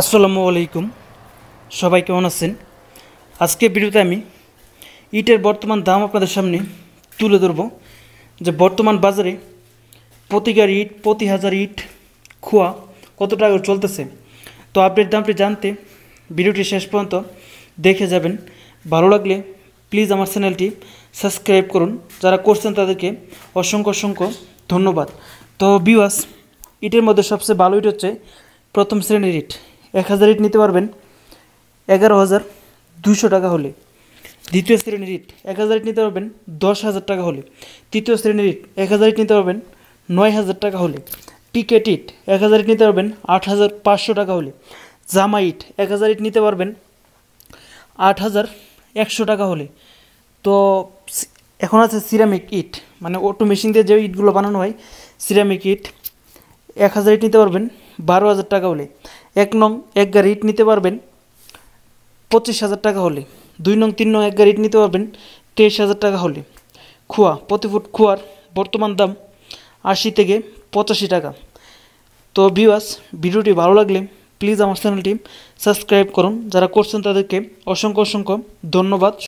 আসসালামু আলাইকুম সবাই কেমন আছেন আজকে ভিডিওতে আমি ইটের বর্তমান দাম আপনাদের সামনে তুলে ধরব যে বর্তমান বাজারে প্রতিকার ইট প্রতি হাজার ইট খোয়া কত টাকা চলতেছে তো আপডেট দামটি জানতে ভিডিওটি শেষ পর্যন্ত দেখে যাবেন ভালো লাগলে প্লিজ আমার চ্যানেলটি সাবস্ক্রাইব করুন যারা করছেন তাদেরকে অসংখ্য অসংখ্য ধন্যবাদ তো বিওয়াস ইটের মধ্যে সবচেয়ে ভালো ইট হচ্ছে প্রথম শ্রেণীর ইট এক হাজার ইট নিতে পারবেন এগারো হাজার দুশো টাকা হলে দ্বিতীয় শ্রেণীর ইট এক হাজার ইট নিতে পারবেন দশ হাজার টাকা হলে তৃতীয় শ্রেণীর ইট এক হাজার ইট নিতে পারবেন নয় হাজার টাকা হলে টিকেট ইট এক হাজার ইট নিতে পারবেন আট হাজার পাঁচশো টাকা হলে জামা ইট এক হাজার ইট নিতে পারবেন আট হাজার একশো টাকা হলে তো এখন আছে সিরামিক ইট মানে অটো মেশিন দিয়ে যে ইটগুলো বানানো হয় সিরামিক ইট এক হাজার ইট নিতে পারবেন বারো হাজার টাকা হলে এক নং এক গাড়ি ইট নিতে পারবেন পঁচিশ হাজার টাকা হলে দুই নং তিন নং এক গাড়ি ইট নিতে পারবেন তেইশ হাজার টাকা হলে খোয়া প্রতি ফুট খোয়ার বর্তমান দাম আশি থেকে পঁচাশি টাকা তো ভিউয়ার্স ভিডিওটি ভালো লাগলে প্লিজ আমার চ্যানেলটি সাবস্ক্রাইব করুন যারা করছেন তাদেরকে অসংখ্য অসংখ্য ধন্যবাদ